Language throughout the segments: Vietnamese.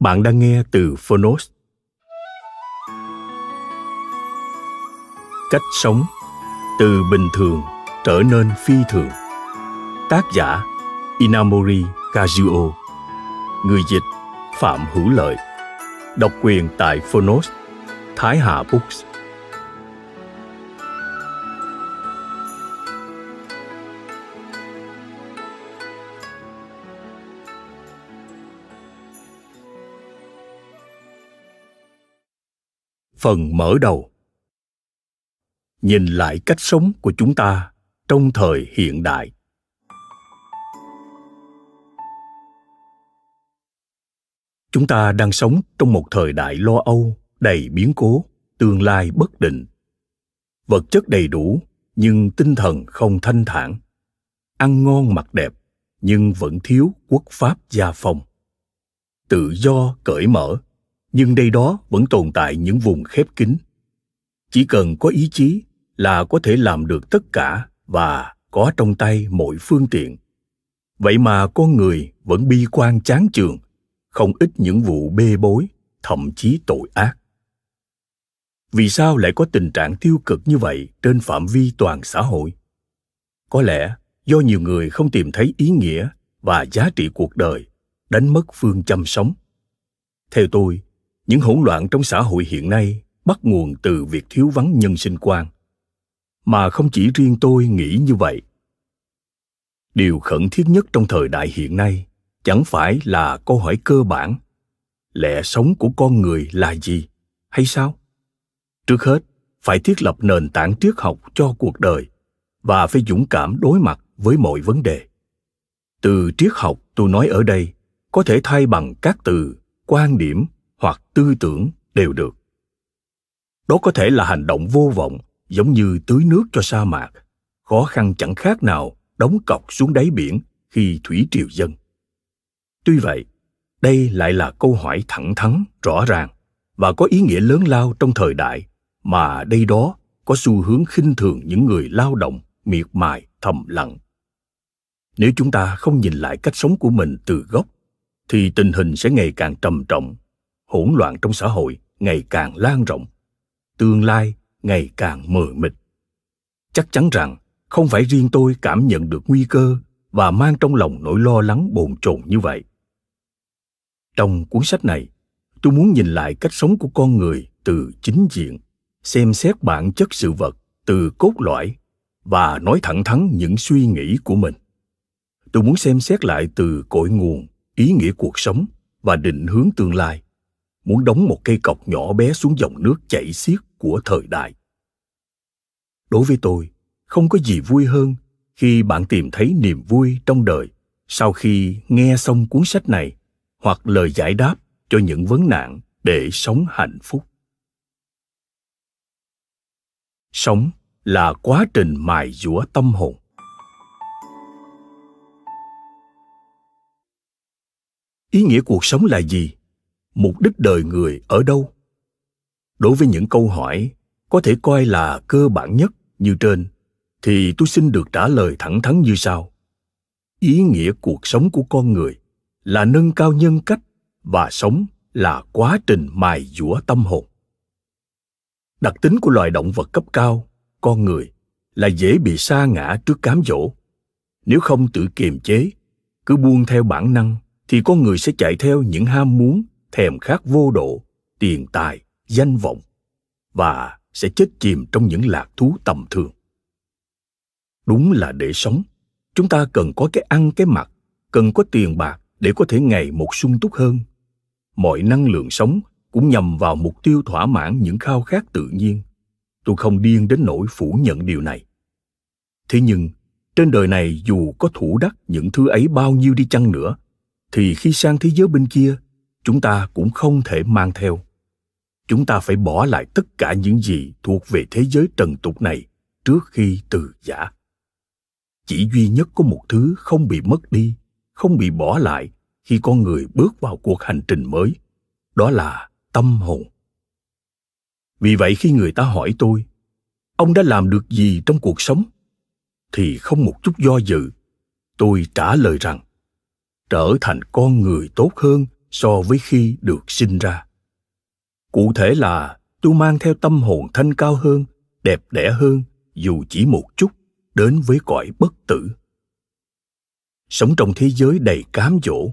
Bạn đang nghe từ Phonos. Cách sống từ bình thường trở nên phi thường. Tác giả Inamori Kazuo. Người dịch Phạm Hữu Lợi. Độc quyền tại Phonos. Thái Hà Books. phần mở đầu nhìn lại cách sống của chúng ta trong thời hiện đại chúng ta đang sống trong một thời đại lo âu đầy biến cố tương lai bất định vật chất đầy đủ nhưng tinh thần không thanh thản ăn ngon mặc đẹp nhưng vẫn thiếu quốc pháp gia phong tự do cởi mở nhưng đây đó vẫn tồn tại những vùng khép kín chỉ cần có ý chí là có thể làm được tất cả và có trong tay mọi phương tiện vậy mà con người vẫn bi quan chán chường không ít những vụ bê bối thậm chí tội ác vì sao lại có tình trạng tiêu cực như vậy trên phạm vi toàn xã hội có lẽ do nhiều người không tìm thấy ý nghĩa và giá trị cuộc đời đánh mất phương châm sống theo tôi những hỗn loạn trong xã hội hiện nay bắt nguồn từ việc thiếu vắng nhân sinh quan mà không chỉ riêng tôi nghĩ như vậy điều khẩn thiết nhất trong thời đại hiện nay chẳng phải là câu hỏi cơ bản lẽ sống của con người là gì hay sao trước hết phải thiết lập nền tảng triết học cho cuộc đời và phải dũng cảm đối mặt với mọi vấn đề từ triết học tôi nói ở đây có thể thay bằng các từ quan điểm hoặc tư tưởng đều được đó có thể là hành động vô vọng giống như tưới nước cho sa mạc khó khăn chẳng khác nào đóng cọc xuống đáy biển khi thủy triều dâng tuy vậy đây lại là câu hỏi thẳng thắn rõ ràng và có ý nghĩa lớn lao trong thời đại mà đây đó có xu hướng khinh thường những người lao động miệt mài thầm lặng nếu chúng ta không nhìn lại cách sống của mình từ gốc thì tình hình sẽ ngày càng trầm trọng hỗn loạn trong xã hội ngày càng lan rộng tương lai ngày càng mờ mịt chắc chắn rằng không phải riêng tôi cảm nhận được nguy cơ và mang trong lòng nỗi lo lắng bồn chồn như vậy trong cuốn sách này tôi muốn nhìn lại cách sống của con người từ chính diện xem xét bản chất sự vật từ cốt lõi và nói thẳng thắn những suy nghĩ của mình tôi muốn xem xét lại từ cội nguồn ý nghĩa cuộc sống và định hướng tương lai muốn đóng một cây cọc nhỏ bé xuống dòng nước chảy xiết của thời đại. Đối với tôi, không có gì vui hơn khi bạn tìm thấy niềm vui trong đời sau khi nghe xong cuốn sách này hoặc lời giải đáp cho những vấn nạn để sống hạnh phúc. Sống là quá trình mài dũa tâm hồn. Ý nghĩa cuộc sống là gì? mục đích đời người ở đâu đối với những câu hỏi có thể coi là cơ bản nhất như trên thì tôi xin được trả lời thẳng thắn như sau ý nghĩa cuộc sống của con người là nâng cao nhân cách và sống là quá trình mài dũa tâm hồn đặc tính của loài động vật cấp cao con người là dễ bị sa ngã trước cám dỗ nếu không tự kiềm chế cứ buông theo bản năng thì con người sẽ chạy theo những ham muốn thèm khát vô độ tiền tài danh vọng và sẽ chết chìm trong những lạc thú tầm thường đúng là để sống chúng ta cần có cái ăn cái mặc cần có tiền bạc để có thể ngày một sung túc hơn mọi năng lượng sống cũng nhằm vào mục tiêu thỏa mãn những khao khát tự nhiên tôi không điên đến nỗi phủ nhận điều này thế nhưng trên đời này dù có thủ đắc những thứ ấy bao nhiêu đi chăng nữa thì khi sang thế giới bên kia chúng ta cũng không thể mang theo chúng ta phải bỏ lại tất cả những gì thuộc về thế giới trần tục này trước khi từ giả chỉ duy nhất có một thứ không bị mất đi không bị bỏ lại khi con người bước vào cuộc hành trình mới đó là tâm hồn vì vậy khi người ta hỏi tôi ông đã làm được gì trong cuộc sống thì không một chút do dự tôi trả lời rằng trở thành con người tốt hơn so với khi được sinh ra cụ thể là tôi mang theo tâm hồn thanh cao hơn đẹp đẽ hơn dù chỉ một chút đến với cõi bất tử sống trong thế giới đầy cám dỗ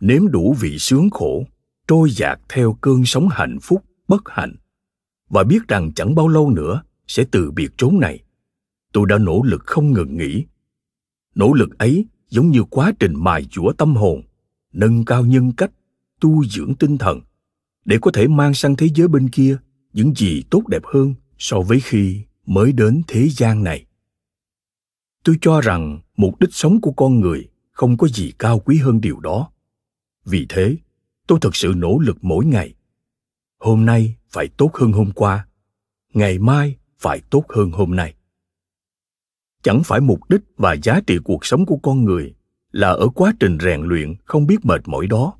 nếm đủ vị sướng khổ trôi dạt theo cơn sóng hạnh phúc bất hạnh và biết rằng chẳng bao lâu nữa sẽ từ biệt chốn này tôi đã nỗ lực không ngừng nghỉ nỗ lực ấy giống như quá trình mài dũa tâm hồn nâng cao nhân cách tu dưỡng tinh thần để có thể mang sang thế giới bên kia những gì tốt đẹp hơn so với khi mới đến thế gian này tôi cho rằng mục đích sống của con người không có gì cao quý hơn điều đó vì thế tôi thực sự nỗ lực mỗi ngày hôm nay phải tốt hơn hôm qua ngày mai phải tốt hơn hôm nay chẳng phải mục đích và giá trị cuộc sống của con người là ở quá trình rèn luyện không biết mệt mỏi đó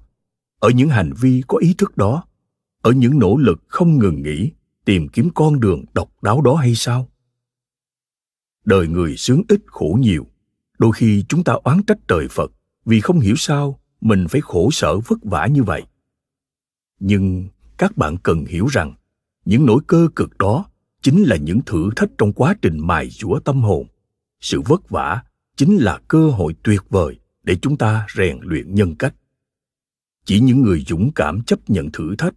ở những hành vi có ý thức đó ở những nỗ lực không ngừng nghỉ tìm kiếm con đường độc đáo đó hay sao đời người sướng ít khổ nhiều đôi khi chúng ta oán trách trời phật vì không hiểu sao mình phải khổ sở vất vả như vậy nhưng các bạn cần hiểu rằng những nỗi cơ cực đó chính là những thử thách trong quá trình mài dũa tâm hồn sự vất vả chính là cơ hội tuyệt vời để chúng ta rèn luyện nhân cách chỉ những người dũng cảm chấp nhận thử thách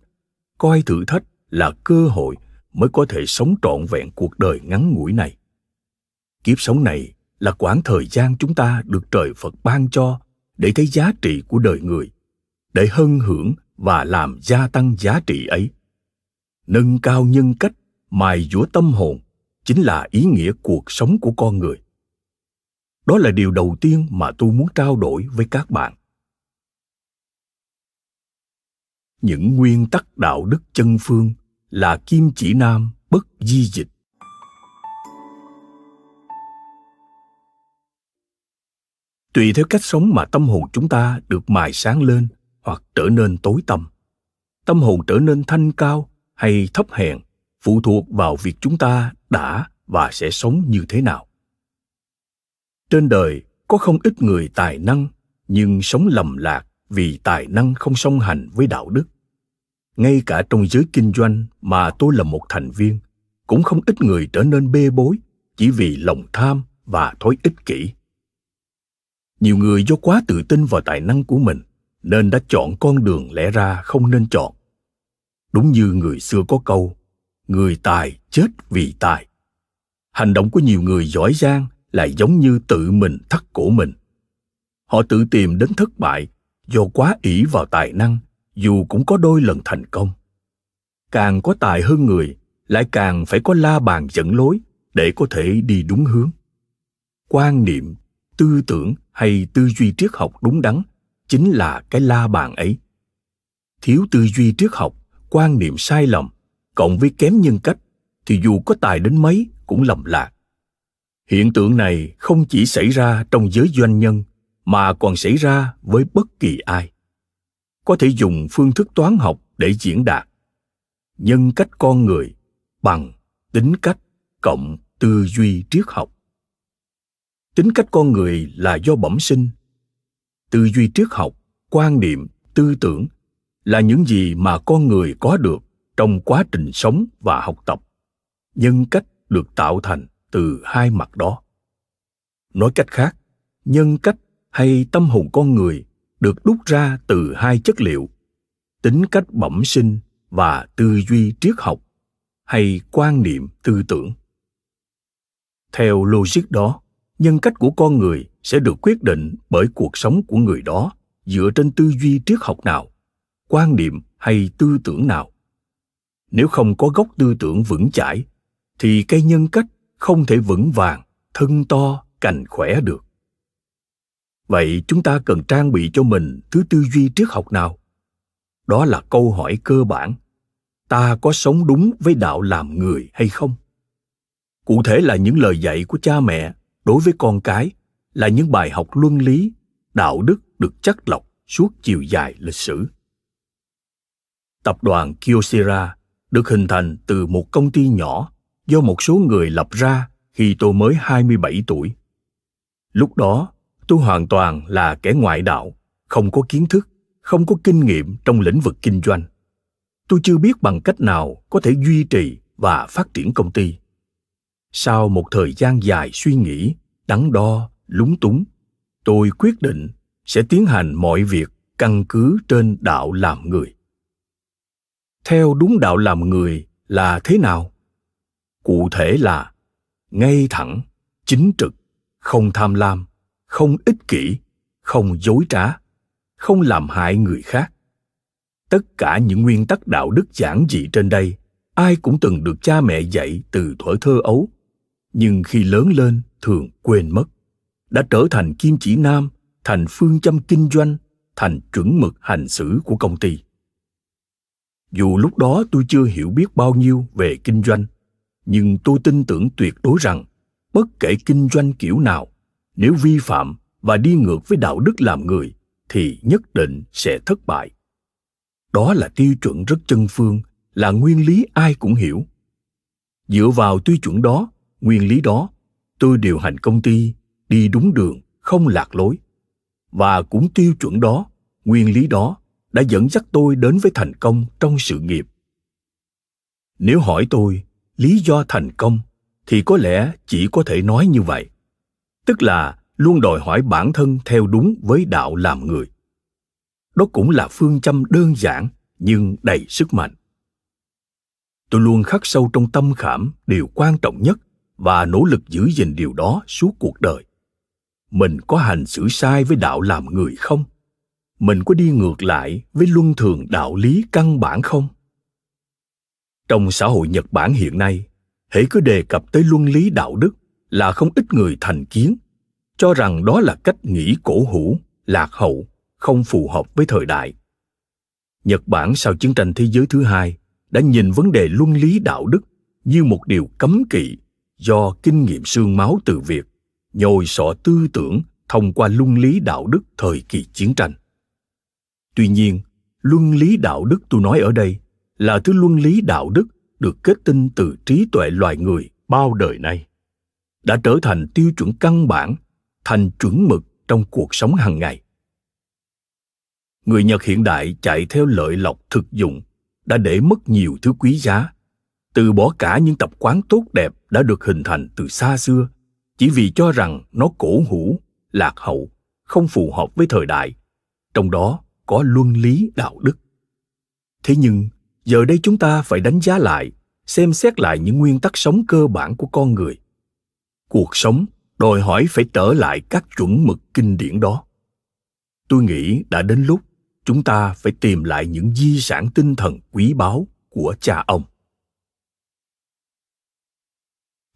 coi thử thách là cơ hội mới có thể sống trọn vẹn cuộc đời ngắn ngủi này kiếp sống này là quãng thời gian chúng ta được trời phật ban cho để thấy giá trị của đời người để hân hưởng và làm gia tăng giá trị ấy nâng cao nhân cách mài dũa tâm hồn chính là ý nghĩa cuộc sống của con người đó là điều đầu tiên mà tôi muốn trao đổi với các bạn những nguyên tắc đạo đức chân phương là kim chỉ nam bất di dịch tùy theo cách sống mà tâm hồn chúng ta được mài sáng lên hoặc trở nên tối tăm tâm hồn trở nên thanh cao hay thấp hèn phụ thuộc vào việc chúng ta đã và sẽ sống như thế nào trên đời có không ít người tài năng nhưng sống lầm lạc vì tài năng không song hành với đạo đức ngay cả trong giới kinh doanh mà tôi là một thành viên cũng không ít người trở nên bê bối chỉ vì lòng tham và thói ích kỷ nhiều người do quá tự tin vào tài năng của mình nên đã chọn con đường lẽ ra không nên chọn đúng như người xưa có câu người tài chết vì tài hành động của nhiều người giỏi giang lại giống như tự mình thắt cổ mình họ tự tìm đến thất bại do quá ỷ vào tài năng dù cũng có đôi lần thành công càng có tài hơn người lại càng phải có la bàn dẫn lối để có thể đi đúng hướng quan niệm tư tưởng hay tư duy triết học đúng đắn chính là cái la bàn ấy thiếu tư duy triết học quan niệm sai lầm cộng với kém nhân cách thì dù có tài đến mấy cũng lầm lạc hiện tượng này không chỉ xảy ra trong giới doanh nhân mà còn xảy ra với bất kỳ ai có thể dùng phương thức toán học để diễn đạt nhân cách con người bằng tính cách cộng tư duy triết học tính cách con người là do bẩm sinh tư duy triết học quan niệm tư tưởng là những gì mà con người có được trong quá trình sống và học tập nhân cách được tạo thành từ hai mặt đó nói cách khác nhân cách hay tâm hồn con người được đúc ra từ hai chất liệu tính cách bẩm sinh và tư duy triết học hay quan niệm tư tưởng theo logic đó nhân cách của con người sẽ được quyết định bởi cuộc sống của người đó dựa trên tư duy triết học nào quan niệm hay tư tưởng nào nếu không có gốc tư tưởng vững chãi thì cây nhân cách không thể vững vàng thân to cành khỏe được vậy chúng ta cần trang bị cho mình thứ tư duy triết học nào đó là câu hỏi cơ bản ta có sống đúng với đạo làm người hay không cụ thể là những lời dạy của cha mẹ đối với con cái là những bài học luân lý đạo đức được chắc lọc suốt chiều dài lịch sử tập đoàn kyocera được hình thành từ một công ty nhỏ do một số người lập ra khi tôi mới 27 tuổi. Lúc đó, tôi hoàn toàn là kẻ ngoại đạo không có kiến thức không có kinh nghiệm trong lĩnh vực kinh doanh tôi chưa biết bằng cách nào có thể duy trì và phát triển công ty sau một thời gian dài suy nghĩ đắn đo lúng túng tôi quyết định sẽ tiến hành mọi việc căn cứ trên đạo làm người theo đúng đạo làm người là thế nào cụ thể là ngay thẳng chính trực không tham lam không ích kỷ không dối trá không làm hại người khác tất cả những nguyên tắc đạo đức giản dị trên đây ai cũng từng được cha mẹ dạy từ thuở thơ ấu nhưng khi lớn lên thường quên mất đã trở thành kim chỉ nam thành phương châm kinh doanh thành chuẩn mực hành xử của công ty dù lúc đó tôi chưa hiểu biết bao nhiêu về kinh doanh nhưng tôi tin tưởng tuyệt đối rằng bất kể kinh doanh kiểu nào nếu vi phạm và đi ngược với đạo đức làm người thì nhất định sẽ thất bại đó là tiêu chuẩn rất chân phương là nguyên lý ai cũng hiểu dựa vào tiêu chuẩn đó nguyên lý đó tôi điều hành công ty đi đúng đường không lạc lối và cũng tiêu chuẩn đó nguyên lý đó đã dẫn dắt tôi đến với thành công trong sự nghiệp nếu hỏi tôi lý do thành công thì có lẽ chỉ có thể nói như vậy tức là luôn đòi hỏi bản thân theo đúng với đạo làm người đó cũng là phương châm đơn giản nhưng đầy sức mạnh tôi luôn khắc sâu trong tâm khảm điều quan trọng nhất và nỗ lực giữ gìn điều đó suốt cuộc đời mình có hành xử sai với đạo làm người không mình có đi ngược lại với luân thường đạo lý căn bản không trong xã hội nhật bản hiện nay hễ cứ đề cập tới luân lý đạo đức là không ít người thành kiến cho rằng đó là cách nghĩ cổ hủ lạc hậu không phù hợp với thời đại nhật bản sau chiến tranh thế giới thứ hai đã nhìn vấn đề luân lý đạo đức như một điều cấm kỵ do kinh nghiệm xương máu từ việc nhồi sọ tư tưởng thông qua luân lý đạo đức thời kỳ chiến tranh tuy nhiên luân lý đạo đức tôi nói ở đây là thứ luân lý đạo đức được kết tinh từ trí tuệ loài người bao đời nay đã trở thành tiêu chuẩn căn bản thành chuẩn mực trong cuộc sống hàng ngày người nhật hiện đại chạy theo lợi lộc thực dụng đã để mất nhiều thứ quý giá từ bỏ cả những tập quán tốt đẹp đã được hình thành từ xa xưa chỉ vì cho rằng nó cổ hủ lạc hậu không phù hợp với thời đại trong đó có luân lý đạo đức thế nhưng giờ đây chúng ta phải đánh giá lại xem xét lại những nguyên tắc sống cơ bản của con người cuộc sống đòi hỏi phải trở lại các chuẩn mực kinh điển đó tôi nghĩ đã đến lúc chúng ta phải tìm lại những di sản tinh thần quý báu của cha ông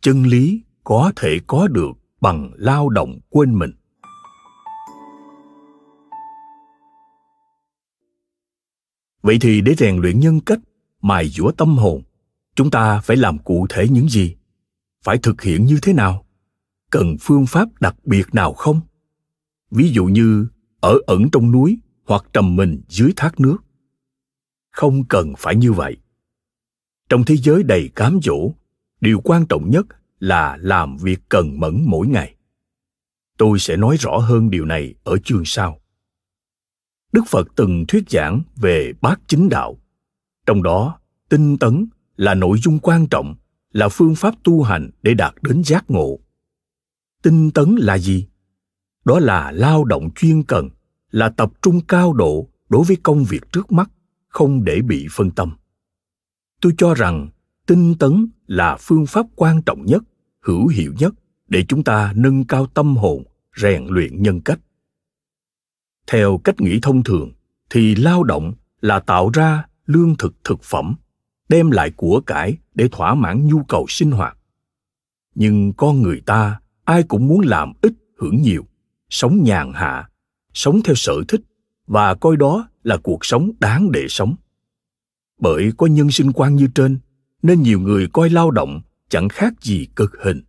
chân lý có thể có được bằng lao động quên mình vậy thì để rèn luyện nhân cách mài dũa tâm hồn chúng ta phải làm cụ thể những gì phải thực hiện như thế nào cần phương pháp đặc biệt nào không ví dụ như ở ẩn trong núi hoặc trầm mình dưới thác nước không cần phải như vậy trong thế giới đầy cám dỗ điều quan trọng nhất là làm việc cần mẫn mỗi ngày tôi sẽ nói rõ hơn điều này ở chương sau đức phật từng thuyết giảng về bát chính đạo trong đó tinh tấn là nội dung quan trọng là phương pháp tu hành để đạt đến giác ngộ tinh tấn là gì đó là lao động chuyên cần là tập trung cao độ đối với công việc trước mắt không để bị phân tâm tôi cho rằng tinh tấn là phương pháp quan trọng nhất hữu hiệu nhất để chúng ta nâng cao tâm hồn rèn luyện nhân cách theo cách nghĩ thông thường thì lao động là tạo ra lương thực thực phẩm đem lại của cải để thỏa mãn nhu cầu sinh hoạt nhưng con người ta ai cũng muốn làm ít hưởng nhiều sống nhàn hạ sống theo sở thích và coi đó là cuộc sống đáng để sống bởi có nhân sinh quan như trên nên nhiều người coi lao động chẳng khác gì cực hình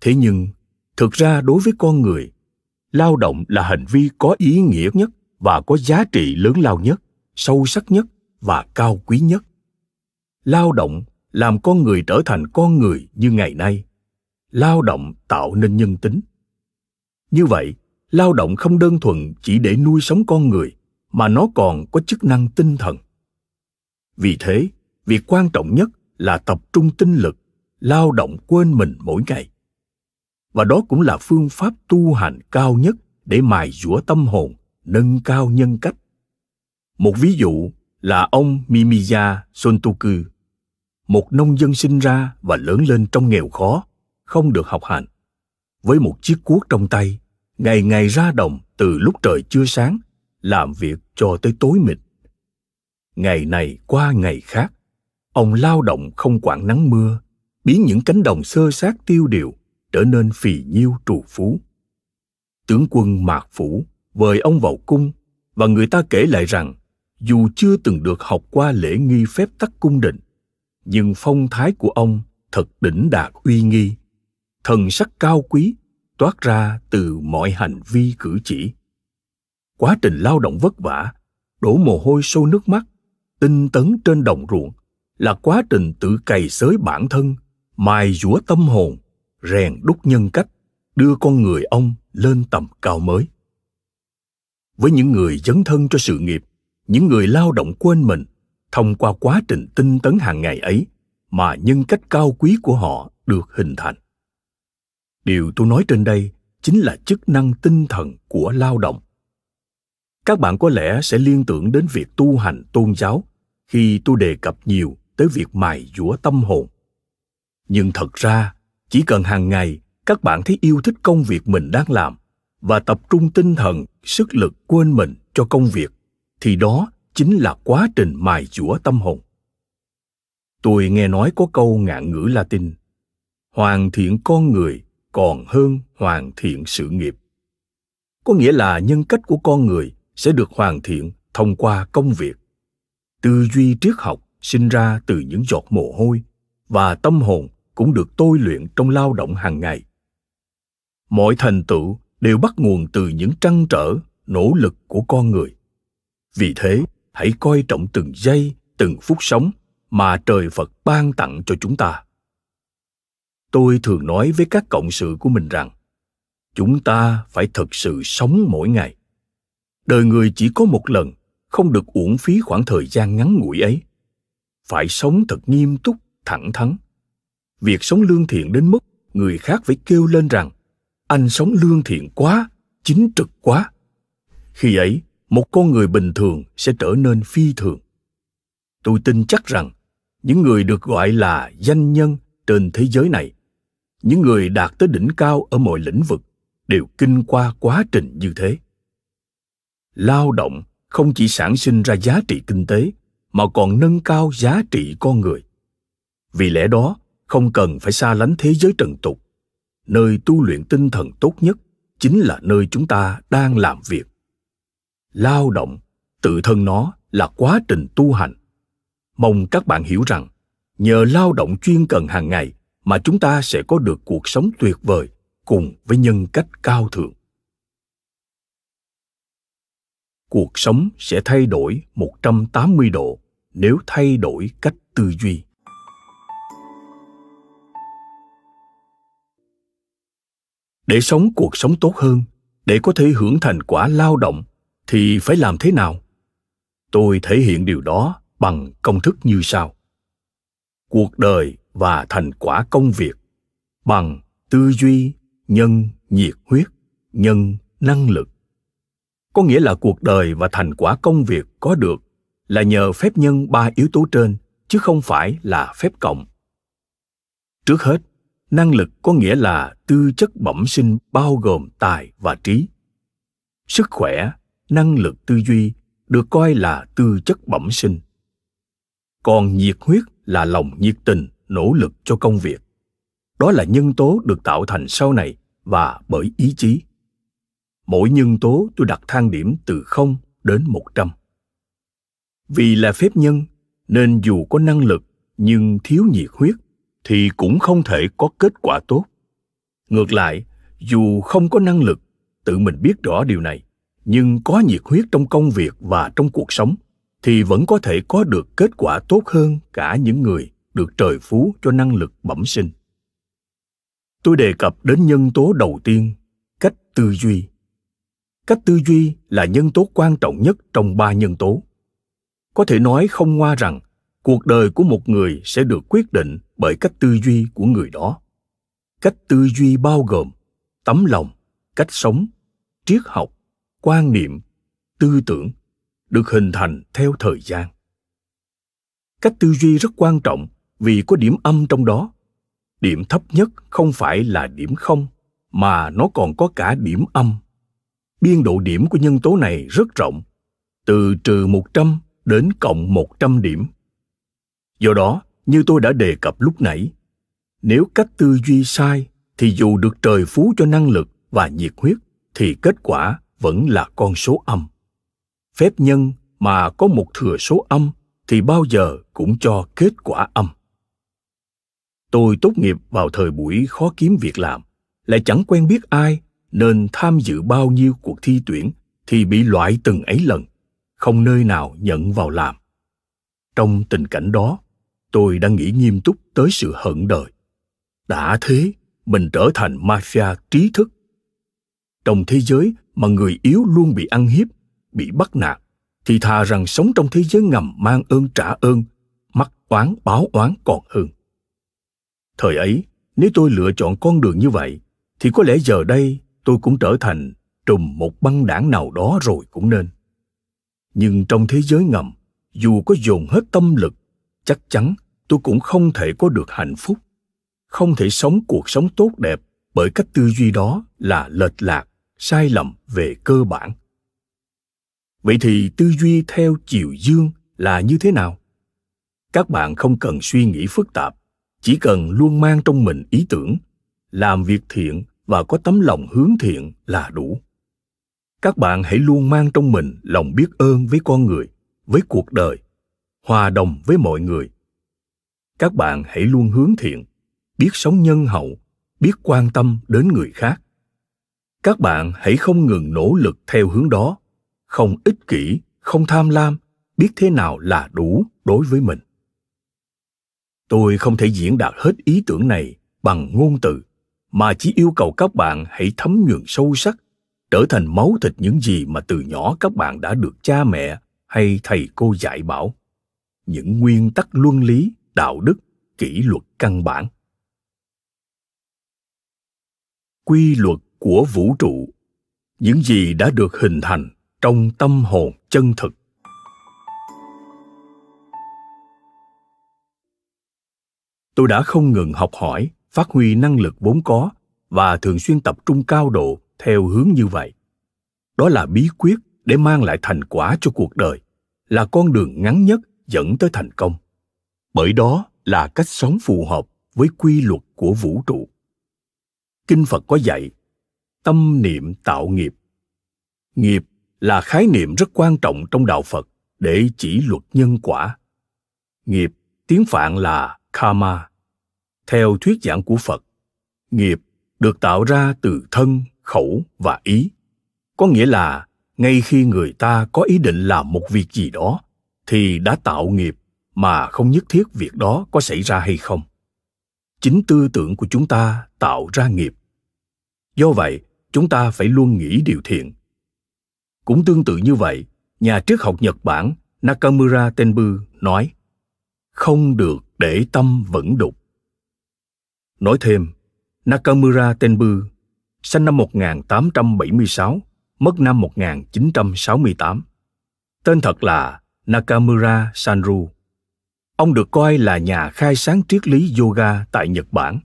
thế nhưng thực ra đối với con người lao động là hành vi có ý nghĩa nhất và có giá trị lớn lao nhất sâu sắc nhất và cao quý nhất lao động làm con người trở thành con người như ngày nay lao động tạo nên nhân tính như vậy lao động không đơn thuần chỉ để nuôi sống con người mà nó còn có chức năng tinh thần vì thế việc quan trọng nhất là tập trung tinh lực lao động quên mình mỗi ngày và đó cũng là phương pháp tu hành cao nhất để mài dũa tâm hồn nâng cao nhân cách một ví dụ là ông mimiya sontoku một nông dân sinh ra và lớn lên trong nghèo khó không được học hành. Với một chiếc cuốc trong tay, ngày ngày ra đồng từ lúc trời chưa sáng, làm việc cho tới tối mịt. Ngày này qua ngày khác, ông lao động không quản nắng mưa, biến những cánh đồng sơ sát tiêu điều trở nên phì nhiêu trù phú. Tướng quân Mạc Phủ vời ông vào cung và người ta kể lại rằng dù chưa từng được học qua lễ nghi phép tắc cung định, nhưng phong thái của ông thật đỉnh đạt uy nghi thần sắc cao quý toát ra từ mọi hành vi cử chỉ quá trình lao động vất vả đổ mồ hôi sôi nước mắt tinh tấn trên đồng ruộng là quá trình tự cày xới bản thân mài dũa tâm hồn rèn đúc nhân cách đưa con người ông lên tầm cao mới với những người dấn thân cho sự nghiệp những người lao động quên mình thông qua quá trình tinh tấn hàng ngày ấy mà nhân cách cao quý của họ được hình thành điều tôi nói trên đây chính là chức năng tinh thần của lao động các bạn có lẽ sẽ liên tưởng đến việc tu hành tôn giáo khi tôi đề cập nhiều tới việc mài dũa tâm hồn nhưng thật ra chỉ cần hàng ngày các bạn thấy yêu thích công việc mình đang làm và tập trung tinh thần sức lực quên mình cho công việc thì đó chính là quá trình mài dũa tâm hồn tôi nghe nói có câu ngạn ngữ latin hoàn thiện con người còn hơn hoàn thiện sự nghiệp có nghĩa là nhân cách của con người sẽ được hoàn thiện thông qua công việc tư duy triết học sinh ra từ những giọt mồ hôi và tâm hồn cũng được tôi luyện trong lao động hàng ngày mọi thành tựu đều bắt nguồn từ những trăn trở nỗ lực của con người vì thế hãy coi trọng từng giây từng phút sống mà trời phật ban tặng cho chúng ta tôi thường nói với các cộng sự của mình rằng chúng ta phải thật sự sống mỗi ngày đời người chỉ có một lần không được uổng phí khoảng thời gian ngắn ngủi ấy phải sống thật nghiêm túc thẳng thắn việc sống lương thiện đến mức người khác phải kêu lên rằng anh sống lương thiện quá chính trực quá khi ấy một con người bình thường sẽ trở nên phi thường tôi tin chắc rằng những người được gọi là danh nhân trên thế giới này những người đạt tới đỉnh cao ở mọi lĩnh vực đều kinh qua quá trình như thế lao động không chỉ sản sinh ra giá trị kinh tế mà còn nâng cao giá trị con người vì lẽ đó không cần phải xa lánh thế giới trần tục nơi tu luyện tinh thần tốt nhất chính là nơi chúng ta đang làm việc lao động tự thân nó là quá trình tu hành mong các bạn hiểu rằng nhờ lao động chuyên cần hàng ngày mà chúng ta sẽ có được cuộc sống tuyệt vời cùng với nhân cách cao thượng cuộc sống sẽ thay đổi 180 độ nếu thay đổi cách tư duy. Để sống cuộc sống tốt hơn, để có thể hưởng thành quả lao động thì phải làm thế nào? Tôi thể hiện điều đó bằng công thức như sau. Cuộc đời và thành quả công việc bằng tư duy nhân nhiệt huyết nhân năng lực có nghĩa là cuộc đời và thành quả công việc có được là nhờ phép nhân ba yếu tố trên chứ không phải là phép cộng trước hết năng lực có nghĩa là tư chất bẩm sinh bao gồm tài và trí sức khỏe năng lực tư duy được coi là tư chất bẩm sinh còn nhiệt huyết là lòng nhiệt tình nỗ lực cho công việc đó là nhân tố được tạo thành sau này và bởi ý chí mỗi nhân tố tôi đặt thang điểm từ 0 đến 100. Vì là phép nhân, nên dù có năng lực nhưng thiếu nhiệt huyết thì cũng không thể có kết quả tốt. Ngược lại, dù không có năng lực, tự mình biết rõ điều này, nhưng có nhiệt huyết trong công việc và trong cuộc sống thì vẫn có thể có được kết quả tốt hơn cả những người được trời phú cho năng lực bẩm sinh tôi đề cập đến nhân tố đầu tiên cách tư duy cách tư duy là nhân tố quan trọng nhất trong ba nhân tố có thể nói không ngoa rằng cuộc đời của một người sẽ được quyết định bởi cách tư duy của người đó cách tư duy bao gồm tấm lòng cách sống triết học quan niệm tư tưởng được hình thành theo thời gian cách tư duy rất quan trọng vì có điểm âm trong đó. Điểm thấp nhất không phải là điểm không, mà nó còn có cả điểm âm. Biên độ điểm của nhân tố này rất rộng, từ trừ 100 đến cộng 100 điểm. Do đó, như tôi đã đề cập lúc nãy, nếu cách tư duy sai thì dù được trời phú cho năng lực và nhiệt huyết thì kết quả vẫn là con số âm. Phép nhân mà có một thừa số âm thì bao giờ cũng cho kết quả âm. Tôi tốt nghiệp vào thời buổi khó kiếm việc làm, lại chẳng quen biết ai nên tham dự bao nhiêu cuộc thi tuyển thì bị loại từng ấy lần, không nơi nào nhận vào làm. Trong tình cảnh đó, tôi đang nghĩ nghiêm túc tới sự hận đời. Đã thế, mình trở thành mafia trí thức. Trong thế giới mà người yếu luôn bị ăn hiếp, bị bắt nạt, thì thà rằng sống trong thế giới ngầm mang ơn trả ơn, mắc oán báo oán còn hơn. Thời ấy, nếu tôi lựa chọn con đường như vậy, thì có lẽ giờ đây tôi cũng trở thành trùm một băng đảng nào đó rồi cũng nên. Nhưng trong thế giới ngầm, dù có dồn hết tâm lực, chắc chắn tôi cũng không thể có được hạnh phúc, không thể sống cuộc sống tốt đẹp bởi cách tư duy đó là lệch lạc, sai lầm về cơ bản. Vậy thì tư duy theo chiều dương là như thế nào? Các bạn không cần suy nghĩ phức tạp chỉ cần luôn mang trong mình ý tưởng làm việc thiện và có tấm lòng hướng thiện là đủ các bạn hãy luôn mang trong mình lòng biết ơn với con người với cuộc đời hòa đồng với mọi người các bạn hãy luôn hướng thiện biết sống nhân hậu biết quan tâm đến người khác các bạn hãy không ngừng nỗ lực theo hướng đó không ích kỷ không tham lam biết thế nào là đủ đối với mình Tôi không thể diễn đạt hết ý tưởng này bằng ngôn từ, mà chỉ yêu cầu các bạn hãy thấm nhuần sâu sắc, trở thành máu thịt những gì mà từ nhỏ các bạn đã được cha mẹ hay thầy cô dạy bảo. Những nguyên tắc luân lý, đạo đức, kỷ luật căn bản. Quy luật của vũ trụ những gì đã được hình thành trong tâm hồn chân thực tôi đã không ngừng học hỏi phát huy năng lực vốn có và thường xuyên tập trung cao độ theo hướng như vậy đó là bí quyết để mang lại thành quả cho cuộc đời là con đường ngắn nhất dẫn tới thành công bởi đó là cách sống phù hợp với quy luật của vũ trụ kinh phật có dạy tâm niệm tạo nghiệp nghiệp là khái niệm rất quan trọng trong đạo phật để chỉ luật nhân quả nghiệp tiếng phạn là karma theo thuyết giảng của phật nghiệp được tạo ra từ thân khẩu và ý có nghĩa là ngay khi người ta có ý định làm một việc gì đó thì đã tạo nghiệp mà không nhất thiết việc đó có xảy ra hay không chính tư tưởng của chúng ta tạo ra nghiệp do vậy chúng ta phải luôn nghĩ điều thiện cũng tương tự như vậy nhà triết học nhật bản nakamura tenbu nói không được để tâm vẫn đục Nói thêm, Nakamura Tenbu, sinh năm 1876, mất năm 1968. Tên thật là Nakamura Sanru. Ông được coi là nhà khai sáng triết lý yoga tại Nhật Bản.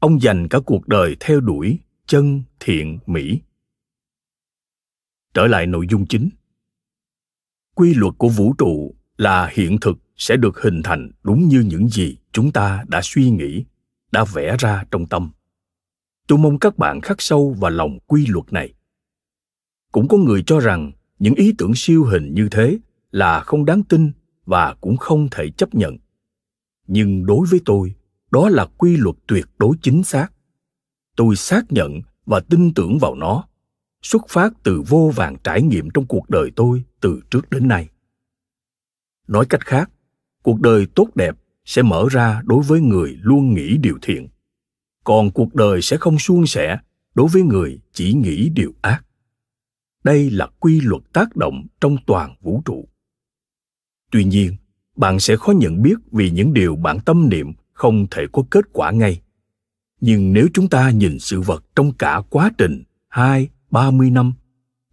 Ông dành cả cuộc đời theo đuổi chân thiện mỹ. Trở lại nội dung chính. Quy luật của vũ trụ là hiện thực sẽ được hình thành đúng như những gì chúng ta đã suy nghĩ đã vẽ ra trong tâm tôi mong các bạn khắc sâu vào lòng quy luật này cũng có người cho rằng những ý tưởng siêu hình như thế là không đáng tin và cũng không thể chấp nhận nhưng đối với tôi đó là quy luật tuyệt đối chính xác tôi xác nhận và tin tưởng vào nó xuất phát từ vô vàng trải nghiệm trong cuộc đời tôi từ trước đến nay nói cách khác cuộc đời tốt đẹp sẽ mở ra đối với người luôn nghĩ điều thiện còn cuộc đời sẽ không suôn sẻ đối với người chỉ nghĩ điều ác đây là quy luật tác động trong toàn vũ trụ tuy nhiên bạn sẽ khó nhận biết vì những điều bạn tâm niệm không thể có kết quả ngay nhưng nếu chúng ta nhìn sự vật trong cả quá trình hai ba mươi năm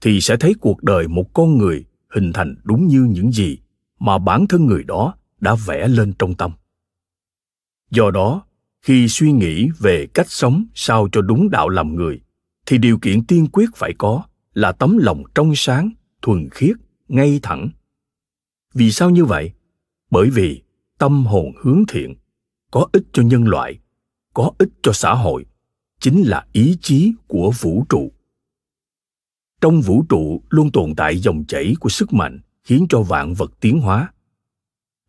thì sẽ thấy cuộc đời một con người hình thành đúng như những gì mà bản thân người đó đã vẽ lên trong tâm do đó khi suy nghĩ về cách sống sao cho đúng đạo làm người thì điều kiện tiên quyết phải có là tấm lòng trong sáng thuần khiết ngay thẳng vì sao như vậy bởi vì tâm hồn hướng thiện có ích cho nhân loại có ích cho xã hội chính là ý chí của vũ trụ trong vũ trụ luôn tồn tại dòng chảy của sức mạnh khiến cho vạn vật tiến hóa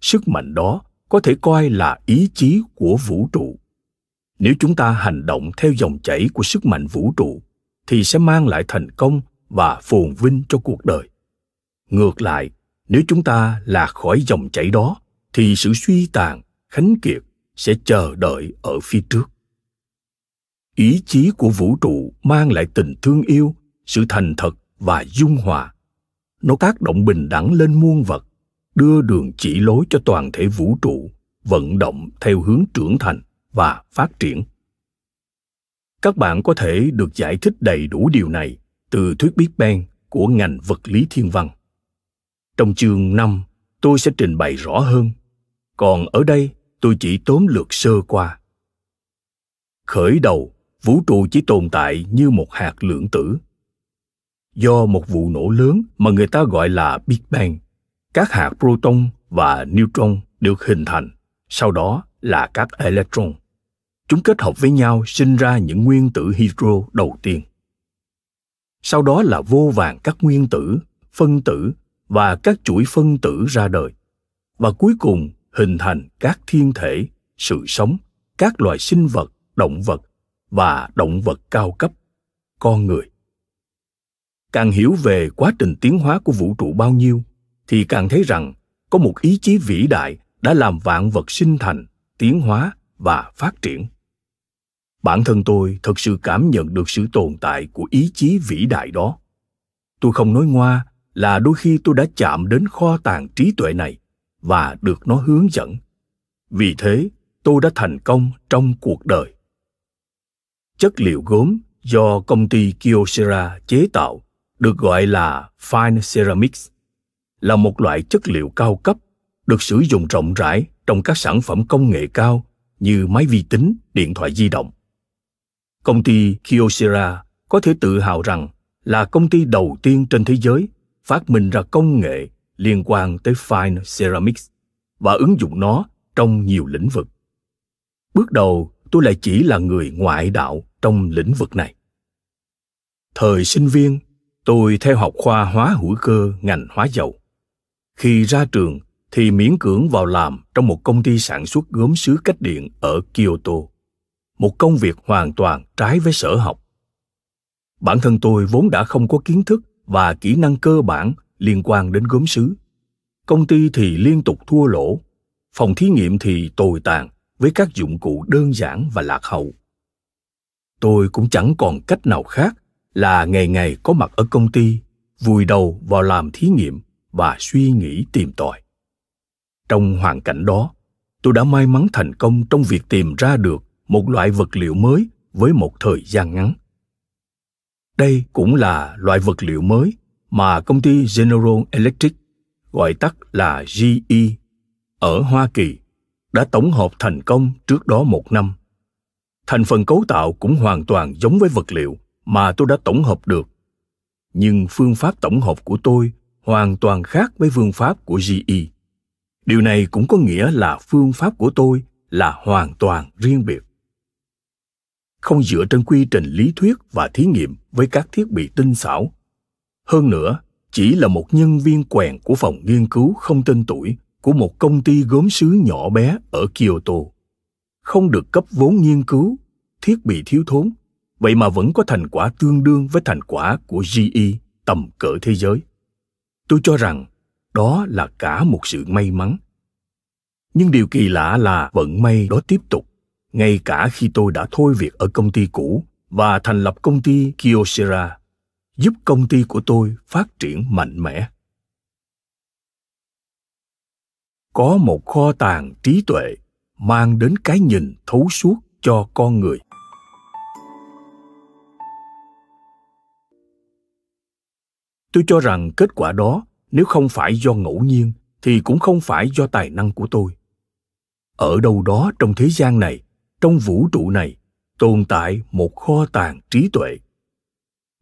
sức mạnh đó có thể coi là ý chí của vũ trụ nếu chúng ta hành động theo dòng chảy của sức mạnh vũ trụ thì sẽ mang lại thành công và phồn vinh cho cuộc đời ngược lại nếu chúng ta lạc khỏi dòng chảy đó thì sự suy tàn khánh kiệt sẽ chờ đợi ở phía trước ý chí của vũ trụ mang lại tình thương yêu sự thành thật và dung hòa nó tác động bình đẳng lên muôn vật đưa đường chỉ lối cho toàn thể vũ trụ vận động theo hướng trưởng thành và phát triển các bạn có thể được giải thích đầy đủ điều này từ thuyết Big Bang của ngành vật lý thiên văn. Trong chương 5, tôi sẽ trình bày rõ hơn, còn ở đây tôi chỉ tóm lược sơ qua. Khởi đầu, vũ trụ chỉ tồn tại như một hạt lượng tử. Do một vụ nổ lớn mà người ta gọi là Big Bang – các hạt proton và neutron được hình thành, sau đó là các electron. Chúng kết hợp với nhau sinh ra những nguyên tử hydro đầu tiên. Sau đó là vô vàng các nguyên tử, phân tử và các chuỗi phân tử ra đời. Và cuối cùng hình thành các thiên thể, sự sống, các loài sinh vật, động vật và động vật cao cấp, con người. Càng hiểu về quá trình tiến hóa của vũ trụ bao nhiêu, thì càng thấy rằng có một ý chí vĩ đại đã làm vạn vật sinh thành tiến hóa và phát triển bản thân tôi thật sự cảm nhận được sự tồn tại của ý chí vĩ đại đó tôi không nói ngoa là đôi khi tôi đã chạm đến kho tàng trí tuệ này và được nó hướng dẫn vì thế tôi đã thành công trong cuộc đời chất liệu gốm do công ty kyocera chế tạo được gọi là fine ceramics là một loại chất liệu cao cấp được sử dụng rộng rãi trong các sản phẩm công nghệ cao như máy vi tính, điện thoại di động. Công ty Kyocera có thể tự hào rằng là công ty đầu tiên trên thế giới phát minh ra công nghệ liên quan tới fine ceramics và ứng dụng nó trong nhiều lĩnh vực. Bước đầu, tôi lại chỉ là người ngoại đạo trong lĩnh vực này. Thời sinh viên, tôi theo học khoa hóa hữu cơ ngành hóa dầu. Khi ra trường thì miễn cưỡng vào làm trong một công ty sản xuất gốm sứ cách điện ở Kyoto. Một công việc hoàn toàn trái với sở học. Bản thân tôi vốn đã không có kiến thức và kỹ năng cơ bản liên quan đến gốm sứ. Công ty thì liên tục thua lỗ, phòng thí nghiệm thì tồi tàn với các dụng cụ đơn giản và lạc hậu. Tôi cũng chẳng còn cách nào khác là ngày ngày có mặt ở công ty, vùi đầu vào làm thí nghiệm và suy nghĩ tìm tòi trong hoàn cảnh đó tôi đã may mắn thành công trong việc tìm ra được một loại vật liệu mới với một thời gian ngắn đây cũng là loại vật liệu mới mà công ty general electric gọi tắt là ge ở hoa kỳ đã tổng hợp thành công trước đó một năm thành phần cấu tạo cũng hoàn toàn giống với vật liệu mà tôi đã tổng hợp được nhưng phương pháp tổng hợp của tôi hoàn toàn khác với phương pháp của GE. Điều này cũng có nghĩa là phương pháp của tôi là hoàn toàn riêng biệt. Không dựa trên quy trình lý thuyết và thí nghiệm với các thiết bị tinh xảo. Hơn nữa, chỉ là một nhân viên quèn của phòng nghiên cứu không tên tuổi của một công ty gốm sứ nhỏ bé ở Kyoto. Không được cấp vốn nghiên cứu, thiết bị thiếu thốn, vậy mà vẫn có thành quả tương đương với thành quả của GE tầm cỡ thế giới tôi cho rằng đó là cả một sự may mắn nhưng điều kỳ lạ là vận may đó tiếp tục ngay cả khi tôi đã thôi việc ở công ty cũ và thành lập công ty kyocera giúp công ty của tôi phát triển mạnh mẽ có một kho tàng trí tuệ mang đến cái nhìn thấu suốt cho con người tôi cho rằng kết quả đó nếu không phải do ngẫu nhiên thì cũng không phải do tài năng của tôi ở đâu đó trong thế gian này trong vũ trụ này tồn tại một kho tàng trí tuệ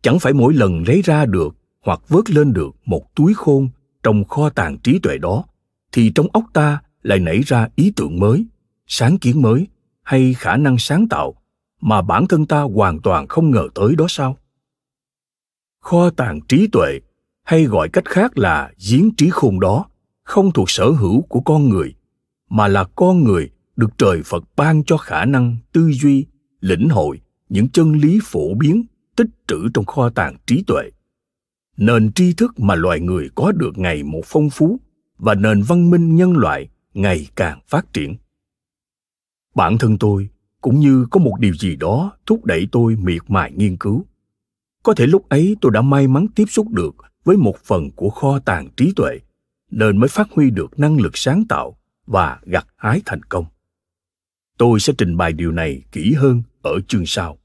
chẳng phải mỗi lần lấy ra được hoặc vớt lên được một túi khôn trong kho tàng trí tuệ đó thì trong óc ta lại nảy ra ý tưởng mới sáng kiến mới hay khả năng sáng tạo mà bản thân ta hoàn toàn không ngờ tới đó sao kho tàng trí tuệ hay gọi cách khác là giếng trí khôn đó không thuộc sở hữu của con người mà là con người được trời phật ban cho khả năng tư duy lĩnh hội những chân lý phổ biến tích trữ trong kho tàng trí tuệ nền tri thức mà loài người có được ngày một phong phú và nền văn minh nhân loại ngày càng phát triển bản thân tôi cũng như có một điều gì đó thúc đẩy tôi miệt mài nghiên cứu có thể lúc ấy tôi đã may mắn tiếp xúc được với một phần của kho tàng trí tuệ nên mới phát huy được năng lực sáng tạo và gặt hái thành công tôi sẽ trình bày điều này kỹ hơn ở chương sau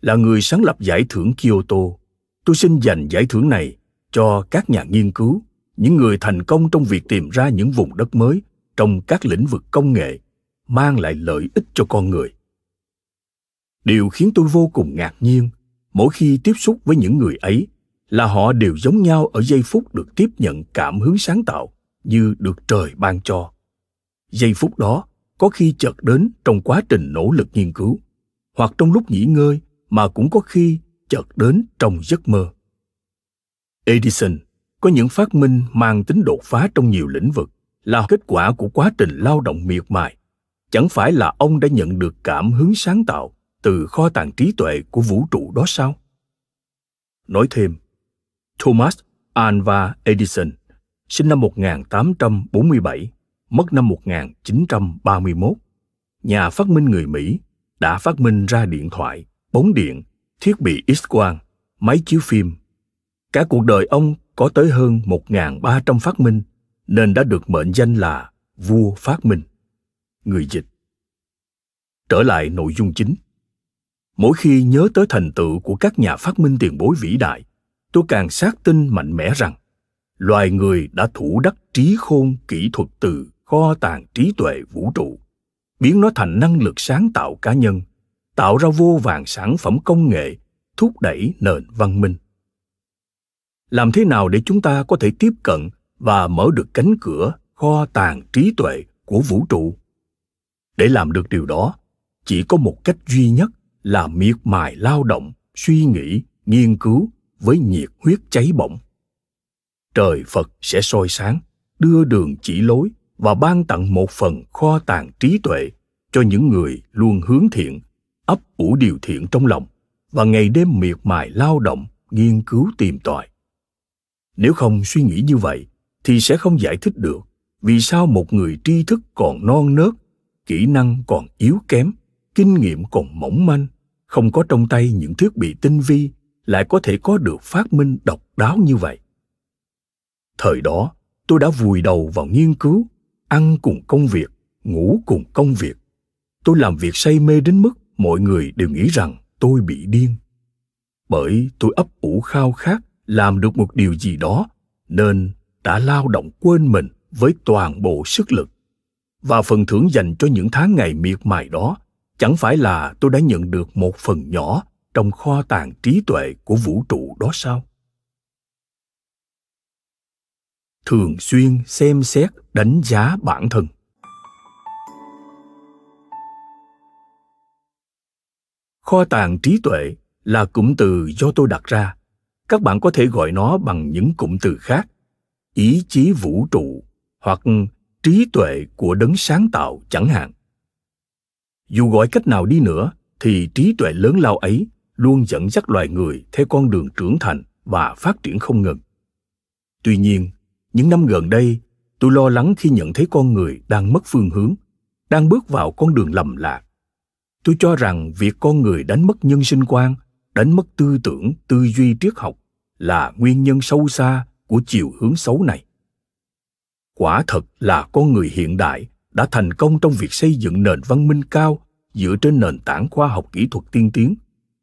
là người sáng lập giải thưởng kyoto tôi xin dành giải thưởng này cho các nhà nghiên cứu những người thành công trong việc tìm ra những vùng đất mới trong các lĩnh vực công nghệ mang lại lợi ích cho con người điều khiến tôi vô cùng ngạc nhiên mỗi khi tiếp xúc với những người ấy là họ đều giống nhau ở giây phút được tiếp nhận cảm hứng sáng tạo như được trời ban cho giây phút đó có khi chợt đến trong quá trình nỗ lực nghiên cứu hoặc trong lúc nghỉ ngơi mà cũng có khi chợt đến trong giấc mơ edison có những phát minh mang tính đột phá trong nhiều lĩnh vực là kết quả của quá trình lao động miệt mài chẳng phải là ông đã nhận được cảm hứng sáng tạo từ kho tàng trí tuệ của vũ trụ đó sao? Nói thêm, Thomas Alva Edison, sinh năm 1847, mất năm 1931, nhà phát minh người Mỹ đã phát minh ra điện thoại, bóng điện, thiết bị X-quang, máy chiếu phim. Cả cuộc đời ông có tới hơn 1.300 phát minh, nên đã được mệnh danh là vua phát minh. Người dịch Trở lại nội dung chính – mỗi khi nhớ tới thành tựu của các nhà phát minh tiền bối vĩ đại tôi càng xác tin mạnh mẽ rằng loài người đã thủ đắc trí khôn kỹ thuật từ kho tàng trí tuệ vũ trụ biến nó thành năng lực sáng tạo cá nhân tạo ra vô vàng sản phẩm công nghệ thúc đẩy nền văn minh làm thế nào để chúng ta có thể tiếp cận và mở được cánh cửa kho tàng trí tuệ của vũ trụ để làm được điều đó chỉ có một cách duy nhất là miệt mài lao động suy nghĩ nghiên cứu với nhiệt huyết cháy bỏng trời phật sẽ soi sáng đưa đường chỉ lối và ban tặng một phần kho tàng trí tuệ cho những người luôn hướng thiện ấp ủ điều thiện trong lòng và ngày đêm miệt mài lao động nghiên cứu tìm tòi nếu không suy nghĩ như vậy thì sẽ không giải thích được vì sao một người tri thức còn non nớt kỹ năng còn yếu kém kinh nghiệm còn mỏng manh không có trong tay những thiết bị tinh vi lại có thể có được phát minh độc đáo như vậy thời đó tôi đã vùi đầu vào nghiên cứu ăn cùng công việc ngủ cùng công việc tôi làm việc say mê đến mức mọi người đều nghĩ rằng tôi bị điên bởi tôi ấp ủ khao khát làm được một điều gì đó nên đã lao động quên mình với toàn bộ sức lực và phần thưởng dành cho những tháng ngày miệt mài đó chẳng phải là tôi đã nhận được một phần nhỏ trong kho tàng trí tuệ của vũ trụ đó sao thường xuyên xem xét đánh giá bản thân kho tàng trí tuệ là cụm từ do tôi đặt ra các bạn có thể gọi nó bằng những cụm từ khác ý chí vũ trụ hoặc trí tuệ của đấng sáng tạo chẳng hạn dù gọi cách nào đi nữa, thì trí tuệ lớn lao ấy luôn dẫn dắt loài người theo con đường trưởng thành và phát triển không ngừng. Tuy nhiên, những năm gần đây, tôi lo lắng khi nhận thấy con người đang mất phương hướng, đang bước vào con đường lầm lạc. Tôi cho rằng việc con người đánh mất nhân sinh quan, đánh mất tư tưởng, tư duy triết học là nguyên nhân sâu xa của chiều hướng xấu này. Quả thật là con người hiện đại đã thành công trong việc xây dựng nền văn minh cao dựa trên nền tảng khoa học kỹ thuật tiên tiến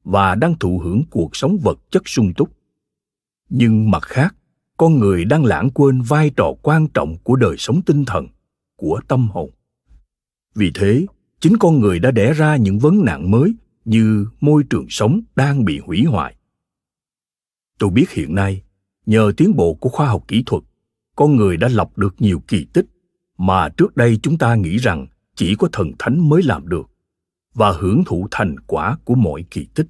và đang thụ hưởng cuộc sống vật chất sung túc nhưng mặt khác con người đang lãng quên vai trò quan trọng của đời sống tinh thần của tâm hồn vì thế chính con người đã đẻ ra những vấn nạn mới như môi trường sống đang bị hủy hoại tôi biết hiện nay nhờ tiến bộ của khoa học kỹ thuật con người đã lọc được nhiều kỳ tích mà trước đây chúng ta nghĩ rằng chỉ có thần thánh mới làm được và hưởng thụ thành quả của mọi kỳ tích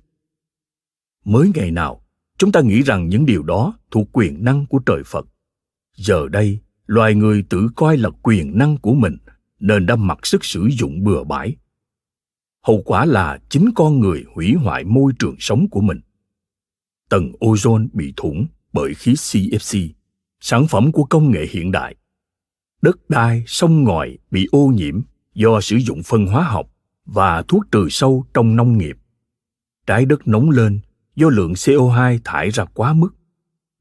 mới ngày nào chúng ta nghĩ rằng những điều đó thuộc quyền năng của trời phật giờ đây loài người tự coi là quyền năng của mình nên đã mặc sức sử dụng bừa bãi hậu quả là chính con người hủy hoại môi trường sống của mình tầng ozone bị thủng bởi khí cfc sản phẩm của công nghệ hiện đại đất đai sông ngòi bị ô nhiễm do sử dụng phân hóa học và thuốc trừ sâu trong nông nghiệp. Trái đất nóng lên do lượng CO2 thải ra quá mức.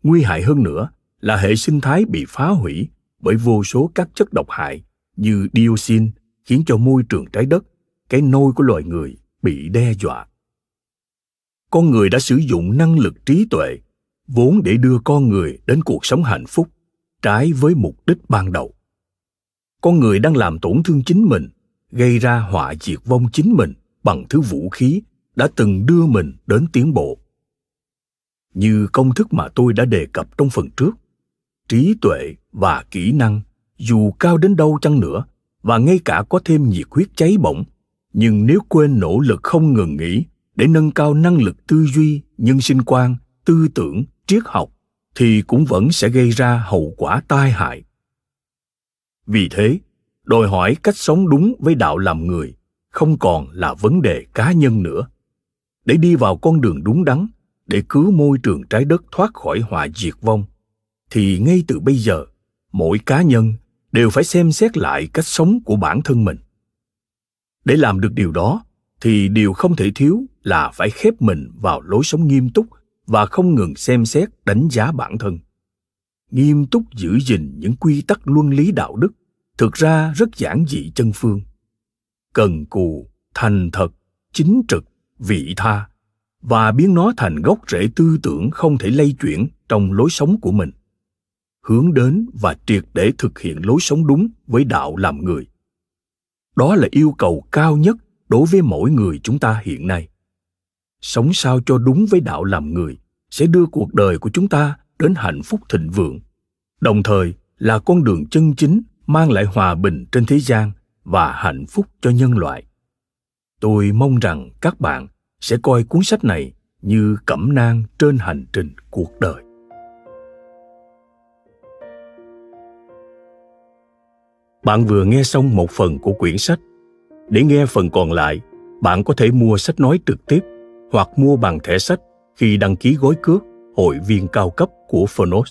Nguy hại hơn nữa là hệ sinh thái bị phá hủy bởi vô số các chất độc hại như dioxin khiến cho môi trường trái đất, cái nôi của loài người bị đe dọa. Con người đã sử dụng năng lực trí tuệ vốn để đưa con người đến cuộc sống hạnh phúc trái với mục đích ban đầu con người đang làm tổn thương chính mình gây ra họa diệt vong chính mình bằng thứ vũ khí đã từng đưa mình đến tiến bộ như công thức mà tôi đã đề cập trong phần trước trí tuệ và kỹ năng dù cao đến đâu chăng nữa và ngay cả có thêm nhiệt huyết cháy bỏng nhưng nếu quên nỗ lực không ngừng nghỉ để nâng cao năng lực tư duy nhân sinh quan tư tưởng triết học thì cũng vẫn sẽ gây ra hậu quả tai hại vì thế đòi hỏi cách sống đúng với đạo làm người không còn là vấn đề cá nhân nữa để đi vào con đường đúng đắn để cứu môi trường trái đất thoát khỏi họa diệt vong thì ngay từ bây giờ mỗi cá nhân đều phải xem xét lại cách sống của bản thân mình để làm được điều đó thì điều không thể thiếu là phải khép mình vào lối sống nghiêm túc và không ngừng xem xét đánh giá bản thân nghiêm túc giữ gìn những quy tắc luân lý đạo đức thực ra rất giản dị chân phương cần cù thành thật chính trực vị tha và biến nó thành gốc rễ tư tưởng không thể lay chuyển trong lối sống của mình hướng đến và triệt để thực hiện lối sống đúng với đạo làm người đó là yêu cầu cao nhất đối với mỗi người chúng ta hiện nay sống sao cho đúng với đạo làm người sẽ đưa cuộc đời của chúng ta đến hạnh phúc thịnh vượng đồng thời là con đường chân chính mang lại hòa bình trên thế gian và hạnh phúc cho nhân loại tôi mong rằng các bạn sẽ coi cuốn sách này như cẩm nang trên hành trình cuộc đời bạn vừa nghe xong một phần của quyển sách để nghe phần còn lại bạn có thể mua sách nói trực tiếp hoặc mua bằng thẻ sách khi đăng ký gói cước hội viên cao cấp của phonos